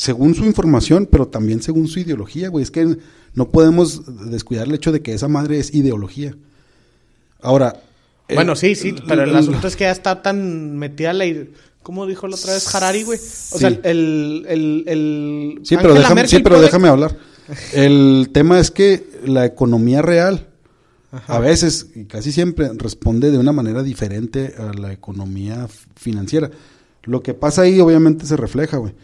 según su información, pero también según su ideología, güey. Es que no podemos descuidar el hecho de que esa madre es ideología. Ahora. Eh, bueno, sí, sí, pero el, asunto es que ya está tan metida la. ¿Cómo dijo la otra vez Harari, güey? O sea, el. sí, pero déjame, pero déjame hablar. El tema es que la economía real. A veces, y casi siempre, responde de una manera diferente a la economía financiera. Lo que pasa ahí obviamente se refleja, güey.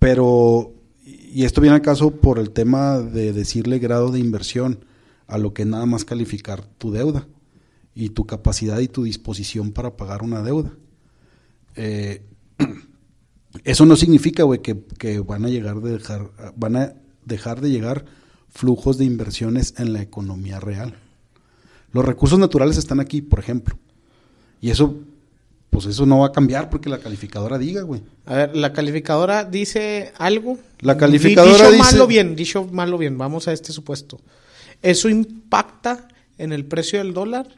Pero, y esto viene al caso por el tema de decirle grado de inversión a lo que nada más calificar tu deuda y tu capacidad y tu disposición para pagar una deuda. Eh, eso no significa, güey, que, que, van a llegar de dejar, van a dejar de llegar flujos de inversiones en la economía real. Los recursos naturales están aquí, por ejemplo. Y eso pues eso no va a cambiar porque la calificadora diga, güey. A ver, la calificadora dice algo. La calificadora dicho malo bien, dicho malo bien, vamos a este supuesto. Eso impacta en el precio del dólar.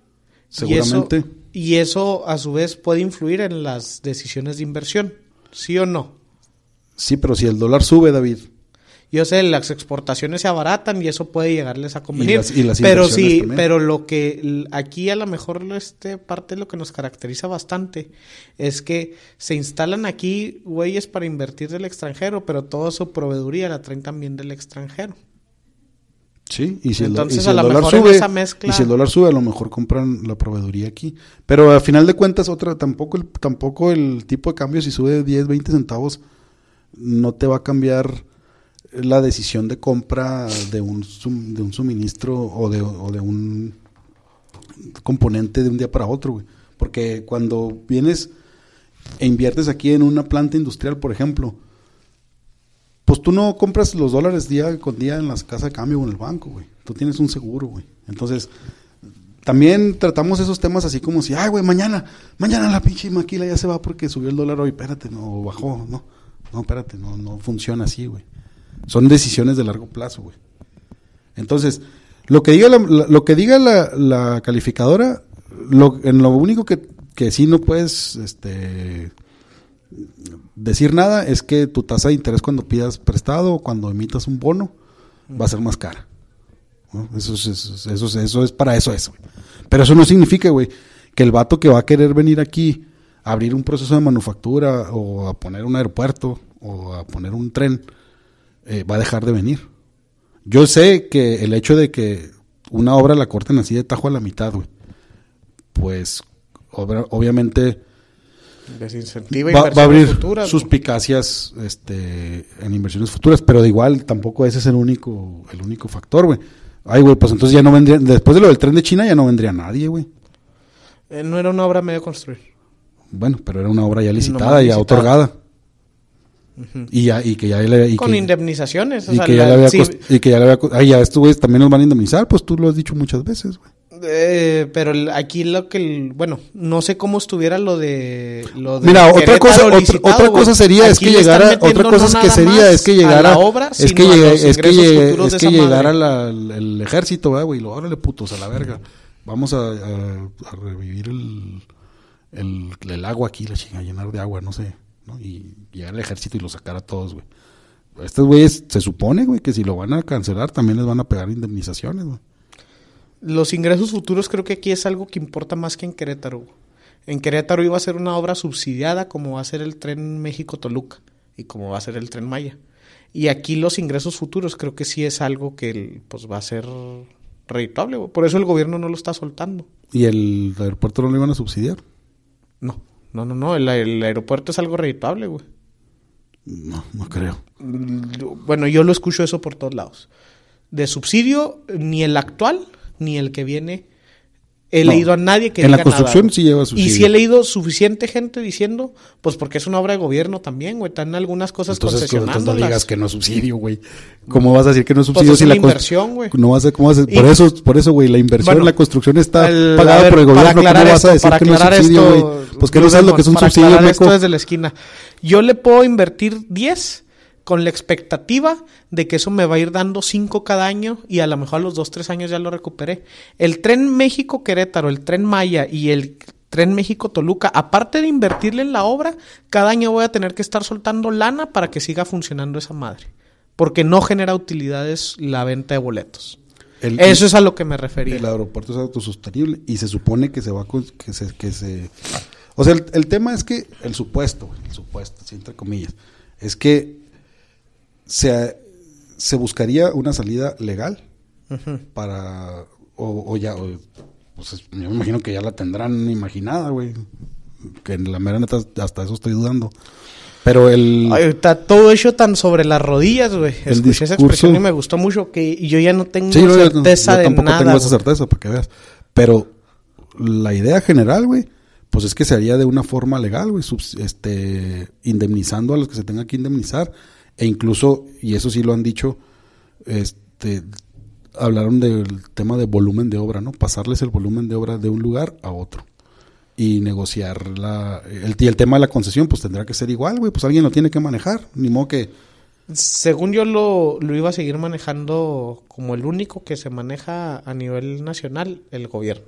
Seguramente. y eso a su vez puede influir en las decisiones de inversión, ¿sí o no? Sí, pero si el dólar sube, David, yo sé, las exportaciones se abaratan y eso puede llegarles a convenir. pero sí, pero lo que aquí a lo mejor este parte de lo que nos caracteriza bastante es que se instalan aquí güeyes para invertir del extranjero, pero toda su proveeduría la traen también del extranjero. Sí, y si, el, dólar sube, y si el dólar sube, a lo mejor compran la proveeduría aquí. Pero al final de cuentas, otra tampoco tampoco el tipo de cambio, si sube 10, 20 centavos, no te va a cambiar la decisión de compra de un, de un suministro o de, un componente de un día para otro, güey. Porque cuando vienes e inviertes aquí en una planta industrial, por ejemplo, pues tú no compras los dólares día con día en las casas de cambio o en el banco, güey. Tú tienes un seguro, güey. Entonces, también tratamos esos temas así como si, ay, güey, mañana, mañana la pinche maquila ya se va porque subió el dólar hoy, espérate, no, bajó, no. No, espérate, no, no funciona así, güey. Son decisiones de largo plazo, güey. Entonces, lo que diga la, lo que diga la, calificadora, lo, en lo único que, que sí no puedes este, decir nada es que tu tasa de interés cuando pidas prestado o cuando emitas un bono va a ser más cara. Eso, es, eso, es, eso, eso, para eso Pero eso no significa, güey, que el vato que va a querer venir aquí a abrir un proceso de manufactura o a poner un aeropuerto o a poner un tren, eh, va a dejar de venir. Yo sé que el hecho de que una obra la corten así de tajo a la mitad, güey, pues obviamente va, a abrir suspicacias este, en inversiones futuras, pero de igual tampoco ese es el único, el único factor, güey. Ay, güey, pues entonces ya no vendría, después de lo del tren de China ya no vendría nadie, güey. Eh, no era una obra medio construir. Bueno, pero era una obra ya licitada, y ya otorgada y, que ya le con indemnizaciones y, que ya le había también nos van a indemnizar pues tú lo has dicho muchas veces güey. Eh, pero aquí lo que bueno no sé cómo estuviera lo de, mira otra cosa sería es que llegara otra cosa que sería es que llegara a es que llegara es que, es que llegara el ejército ah, güey y lo órale putos a la verga vamos a, revivir el, el, el agua aquí la chinga llenar de agua no sé y llegar al ejército y los sacar a todos, güey. Estos güeyes se supone, que si lo van a cancelar también les van a pegar indemnizaciones, Los ingresos futuros creo que aquí es algo que importa más que en Querétaro. En Querétaro iba a ser una obra subsidiada como va a ser el tren México-Toluca y como va a ser el tren Maya. Y aquí los ingresos futuros creo que sí es algo que pues va a ser rentable. Por eso el gobierno no lo está soltando. ¿Y el aeropuerto no lo iban a subsidiar? No. No, no, no. El, aeropuerto es algo reditable, güey. No, no creo. Bueno, yo lo escucho eso por todos lados. De subsidio, ni el actual, ni el que viene he leído a nadie que... En la construcción sí lleva subsidio. Y si he leído suficiente gente diciendo, pues porque es una obra de gobierno también, güey, están algunas cosas entonces, Entonces no digas que no es subsidio, güey. ¿Cómo vas a decir que no es pues, subsidio pues es si la inversión, güey? No vas a, ¿cómo vas a, decir? por eso, por eso, güey, la inversión en la construcción está pagada por el gobierno. ¿Cómo vas a decir que no es subsidio, Pues que no sabes lo que es un para subsidio, Esto desde la esquina. Yo le puedo invertir 10 con la expectativa de que eso me va a ir dando cinco cada año y a lo mejor a los dos, tres años ya lo recuperé. El tren México-Querétaro, el tren Maya y el tren México-Toluca, aparte de invertirle en la obra, cada año voy a tener que estar soltando lana para que siga funcionando esa madre. Porque no genera utilidades la venta de boletos. Eso es a lo que me refería. El aeropuerto es autosostenible y se supone que se va a que se, o sea, el, tema es que el supuesto, el supuesto, entre comillas, es que se, se buscaría una salida legal para. O, ya. pues yo me imagino que ya la tendrán imaginada, güey. Que en la mera neta, hasta eso estoy dudando. Pero el. está todo hecho tan sobre las rodillas, güey. Escuché esa expresión y me gustó mucho. Que yo ya no tengo certeza de nada tampoco tengo esa certeza, para que veas. Pero la idea general, güey, pues es que se haría de una forma legal, güey, este, indemnizando a los que se tenga que indemnizar e incluso, y eso sí lo han dicho, este, hablaron del tema de volumen de obra, ¿no? Pasarles el volumen de obra de un lugar a otro y negociar la, el, el tema de la concesión, pues tendrá que ser igual, güey, pues alguien lo tiene que manejar, ni modo que... Según yo lo, lo iba a seguir manejando como el único que se maneja a nivel nacional, el gobierno.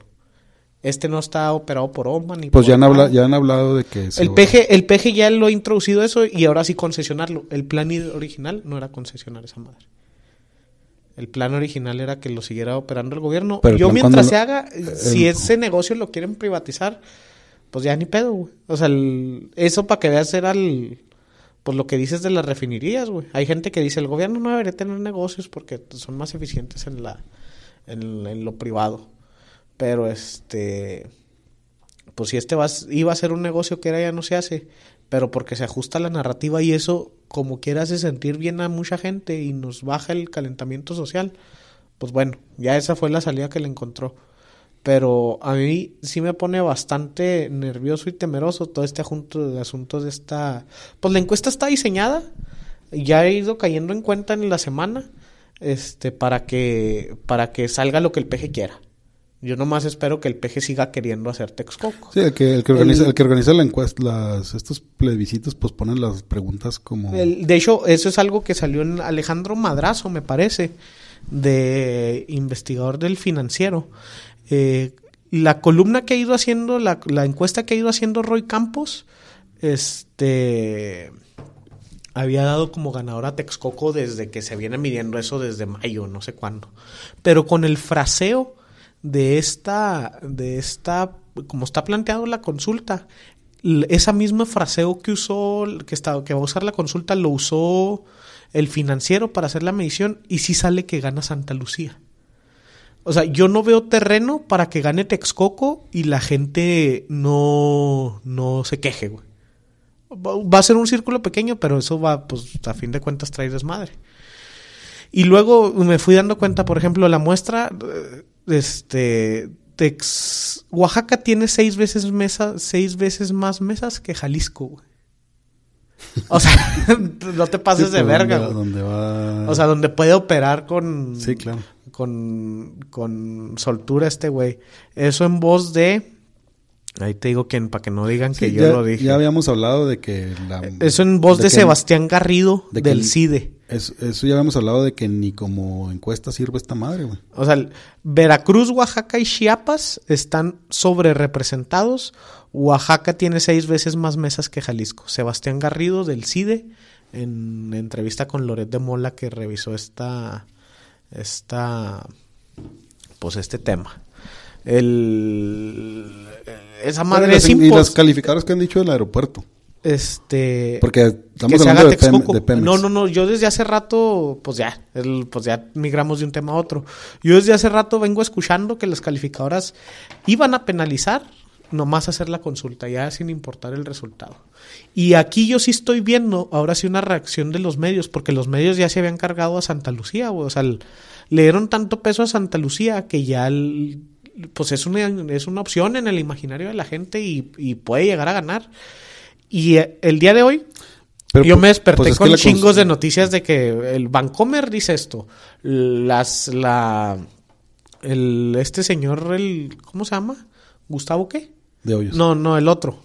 Este no está operado por Oman. ni Pues ya, han hablado, ya han hablado de que... El PG, el ya lo ha introducido eso y ahora sí concesionarlo. El plan original no era concesionar esa madre. El plan original era que lo siguiera operando el gobierno. Pero Yo mientras se haga, si ese negocio lo quieren privatizar, pues ya ni pedo, güey. O sea, eso para que veas era el, pues lo que dices de las refinerías, güey. Hay gente que dice, el gobierno no debería tener negocios porque son más eficientes en, la, en lo privado. Pero este, pues si este va, iba a ser un negocio que era ya no se hace, pero porque se ajusta la narrativa y eso como quiera hace sentir bien a mucha gente y nos baja el calentamiento social. Pues bueno, ya esa fue la salida que le encontró. Pero a mí sí me pone bastante nervioso y temeroso todo este asunto de asuntos de esta... Pues la encuesta está diseñada, ya he ido cayendo en cuenta en la semana, este, para que, para que salga lo que el peje quiera. Yo nomás espero que el PG siga queriendo hacer Texcoco. Sí, el que, el que organiza, la encuesta, las, estos plebiscitos, pues ponen las preguntas como... de hecho, eso es algo que salió en Alejandro Madrazo, me parece, de investigador del financiero. Eh, la columna que ha ido haciendo, la, encuesta que ha ido haciendo Roy Campos, este había dado como ganadora a Texcoco desde que se viene midiendo eso desde mayo, no sé cuándo. Pero con el fraseo de esta, de esta, como está planteado la consulta, esa misma fraseo que usó, que, está, que va a usar la consulta, lo usó el financiero para hacer la medición y sí sale que gana Santa Lucía. O sea, yo no veo terreno para que gane Texcoco y la gente no, no se queje, güey. Va a ser un círculo pequeño, pero eso va, pues, a fin de cuentas traer desmadre. Y luego me fui dando cuenta, por ejemplo, la muestra, eh, este, Tex, Oaxaca tiene seis veces, mesa, seis veces más mesas que Jalisco, güey. O sea, no te pases de verga, O sea, donde puede operar con. Sí, claro. Con, con soltura este güey. Eso en voz de Ahí te digo que para que no digan que yo lo dije. Ya habíamos hablado de que la, eh, eso en voz de, Sebastián Garrido del CIDE. Eso, ya habíamos hablado de que ni como encuesta sirve esta madre, güey. O sea, Veracruz, Oaxaca y Chiapas están sobre representados. Oaxaca tiene seis veces más mesas que Jalisco. Sebastián Garrido del CIDE en entrevista con Loret de Mola que revisó esta esta pues este tema el, esa madre es las, y las calificadoras que han dicho del aeropuerto. Este. Porque estamos hablando de, No, no, no. Yo desde hace rato, pues ya, pues ya migramos de un tema a otro. Yo desde hace rato vengo escuchando que las calificadoras iban a penalizar nomás hacer la consulta, ya sin importar el resultado. Y aquí yo sí estoy viendo ahora sí una reacción de los medios, porque los medios ya se habían cargado a Santa Lucía, o sea, le dieron tanto peso a Santa Lucía que ya el, pues es una, es una opción en el imaginario de la gente y, puede llegar a ganar. Y eh, el día de hoy, yo me pues, desperté pues, con chingos de noticias de que el Bancomer dice esto. Las, la, este señor, el, ¿cómo se llama? ¿Gustavo qué? De No, no, el otro.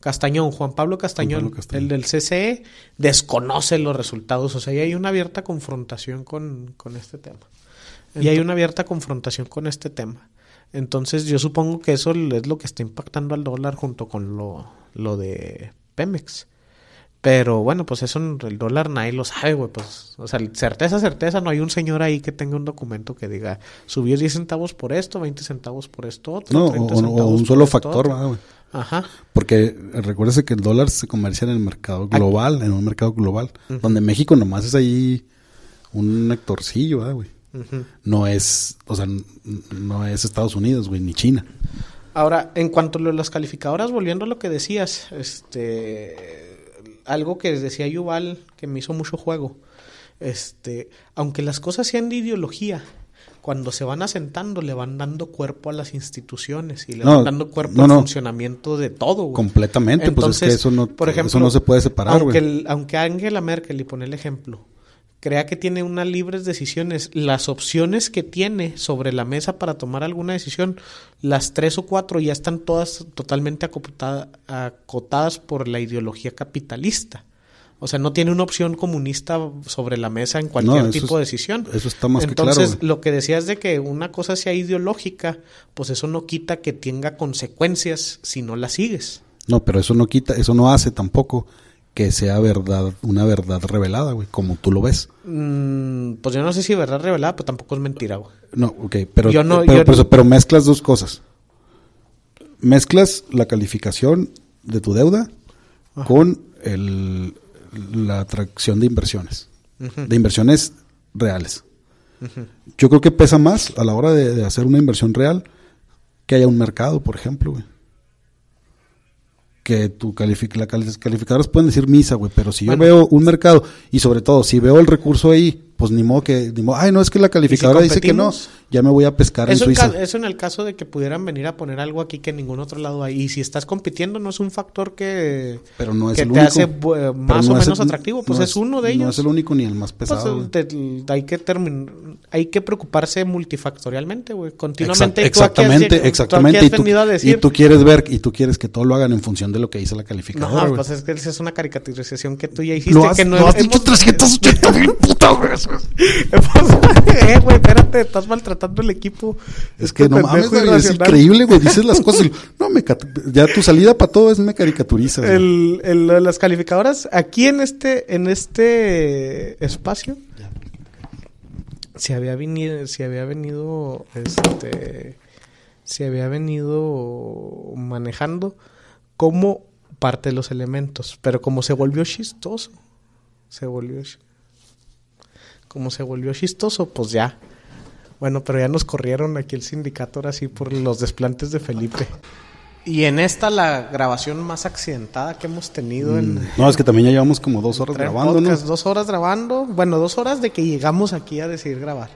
Castañón, Juan Pablo Castañón, el del CCE, desconoce los resultados. O sea, hay este una abierta confrontación con, este tema. y hay una abierta confrontación con este tema. Entonces yo supongo que eso es lo que está impactando al dólar junto con lo, lo de Pemex. Pero bueno, pues eso el dólar nadie lo sabe, güey. Pues, o sea, certeza, certeza, no hay un señor ahí que tenga un documento que diga subió 10 centavos por esto, 20 centavos por esto, otro, no, o, o, un solo factor, güey. Ajá. Porque recuérdese que el dólar se comercia en el mercado global, en un mercado global, donde México nomás es ahí un actorcillo, güey. No es, o sea, no es Estados Unidos, güey, ni China. Ahora, en cuanto a las calificadoras, volviendo a lo que decías, este, algo que decía Yuval, que me hizo mucho juego, este, aunque las cosas sean de ideología, cuando se van asentando le van dando cuerpo a las instituciones y le van dando cuerpo al funcionamiento de todo. Completamente, pues eso no, por ejemplo, no se puede separar. Aunque, güey. aunque Angela Merkel, y pone el ejemplo, crea que tiene unas libres decisiones, las opciones que tiene sobre la mesa para tomar alguna decisión, las tres o cuatro ya están todas totalmente acotadas por la ideología capitalista. O sea, no tiene una opción comunista sobre la mesa en cualquier tipo de decisión. Eso está más Entonces, lo que decías de que una cosa sea ideológica, pues eso no quita que tenga consecuencias si no la sigues. No, pero eso no quita, eso no hace tampoco que sea verdad, una verdad revelada, güey, como tú lo ves. Mm, pues yo no sé si verdad revelada, pero tampoco es mentira, güey. No, ok, pero, yo no, eh, pero, mezclas dos cosas. Mezclas la calificación de tu deuda con la atracción de inversiones, de inversiones reales. Yo creo que pesa más a la hora de, de hacer una inversión real que haya un mercado, por ejemplo, güey que tu calific pueden decir misa, güey, pero si yo veo un mercado y sobre todo si veo el recurso ahí pues ni modo que, ni ay, no, es que la calificadora dice que no, ya me voy a pescar en Suiza. eso en el caso de que pudieran venir a poner algo aquí que en ningún otro lado hay. Y si estás compitiendo, no es un factor que, pero no que te hace más o menos atractivo, pues es, uno de ellos. No es el único ni el más pues, pesado. hay, que hay que preocuparse multifactorialmente, güey, continuamente. exactamente, exactamente. y, tú, quieres ver, y tú quieres que todo lo hagan en función de lo que dice la calificadora. No, pues es que es una caricaturización que tú ya hiciste. que no has 380 eh, güey, espérate, estás maltratando el equipo. Es este que no mames, es increíble, güey. Dices las cosas. no, me ya tu salida para todo es me caricaturiza las calificadoras, aquí en este, en este espacio, Se había venido, Se había venido, este, se había venido manejando como parte de los elementos, pero como se volvió chistoso, se volvió chistoso como se volvió chistoso, pues ya. Bueno, pero ya nos corrieron aquí el sindicato ahora sí por los desplantes de Felipe. Y en esta la grabación más accidentada que hemos tenido mm. en... No, es que también ya llevamos como dos horas grabando, Dos horas grabando, bueno, dos horas de que llegamos aquí a decidir grabar.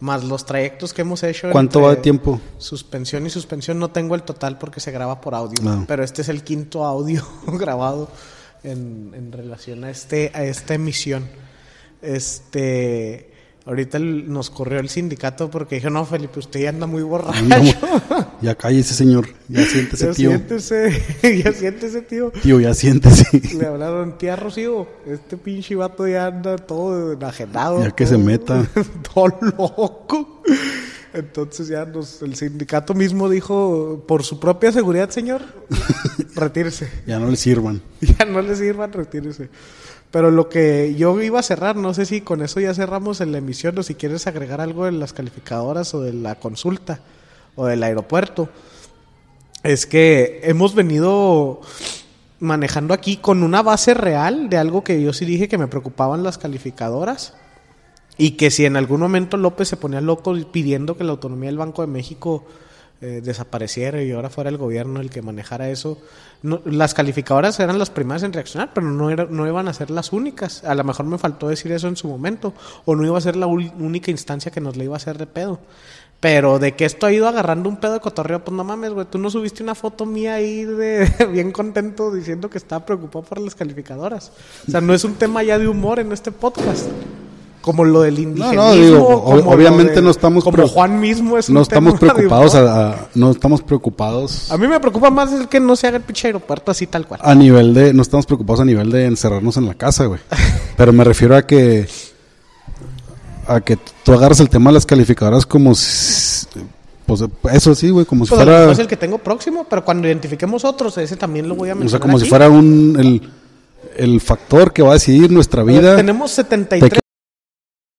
Más los trayectos que hemos hecho. ¿Cuánto va de tiempo? Suspensión y suspensión, no tengo el total porque se graba por audio, ah. pero este es el quinto audio grabado en, en relación a, este, a esta emisión. Este. Ahorita nos corrió el sindicato porque dijo, no, Felipe, usted ya anda muy borracho. Ya ya cállese, señor. Ya siéntese, ya tío. Siéntese, ya siéntese, tío. Tío, ya siéntese. Le hablaron, tía Rocío, este pinche vato ya anda todo enajenado. Ya que se meta. todo loco. Entonces ya nos, el sindicato mismo dijo, por su propia seguridad, señor, retírese. ya no le sirvan. Ya no le sirvan, retírese. Pero lo que yo iba a cerrar, no sé si con eso ya cerramos en la emisión o si quieres agregar algo de las calificadoras o de la consulta o del aeropuerto, es que hemos venido manejando aquí con una base real de algo que yo sí dije que me preocupaban las calificadoras y que si en algún momento López se ponía loco pidiendo que la autonomía del Banco de México eh, desapareciera y ahora fuera el gobierno el que manejara eso. las calificadoras eran las primeras en reaccionar, pero no, no iban a ser las únicas. A lo mejor me faltó decir eso en su momento, o no iba a ser la única instancia que nos le iba a hacer de pedo. Pero de que esto ha ido agarrando un pedo de cotorreo, pues no mames, güey, tú no subiste una foto mía ahí bien contento diciendo que estaba preocupado por las calificadoras. O sea, no es un tema ya de humor en este podcast como lo del indigenismo. obviamente no estamos como Juan mismo es no estamos preocupados no estamos preocupados. A mí me preocupa más el que no se haga el pinche aeropuerto así tal cual. A nivel de no estamos preocupados a nivel de encerrarnos en la casa, güey. Pero me refiero a que a que tú agarras el tema de las calificadoras como si, pues eso sí, güey, como si pues fuera es el que tengo próximo, pero cuando identifiquemos otros, ese también lo voy a mencionar. O sea, como si fuera un el factor que va a decidir nuestra vida. tenemos 73